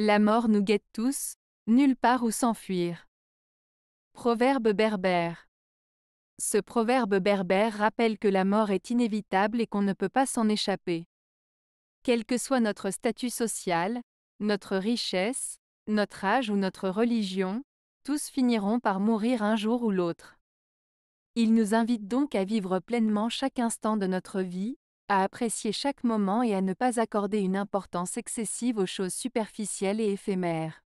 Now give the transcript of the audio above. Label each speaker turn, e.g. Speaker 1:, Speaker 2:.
Speaker 1: La mort nous guette tous, nulle part où s'enfuir. Proverbe berbère. Ce proverbe berbère rappelle que la mort est inévitable et qu'on ne peut pas s'en échapper. Quel que soit notre statut social, notre richesse, notre âge ou notre religion, tous finiront par mourir un jour ou l'autre. Il nous invite donc à vivre pleinement chaque instant de notre vie, à apprécier chaque moment et à ne pas accorder une importance excessive aux choses superficielles et éphémères.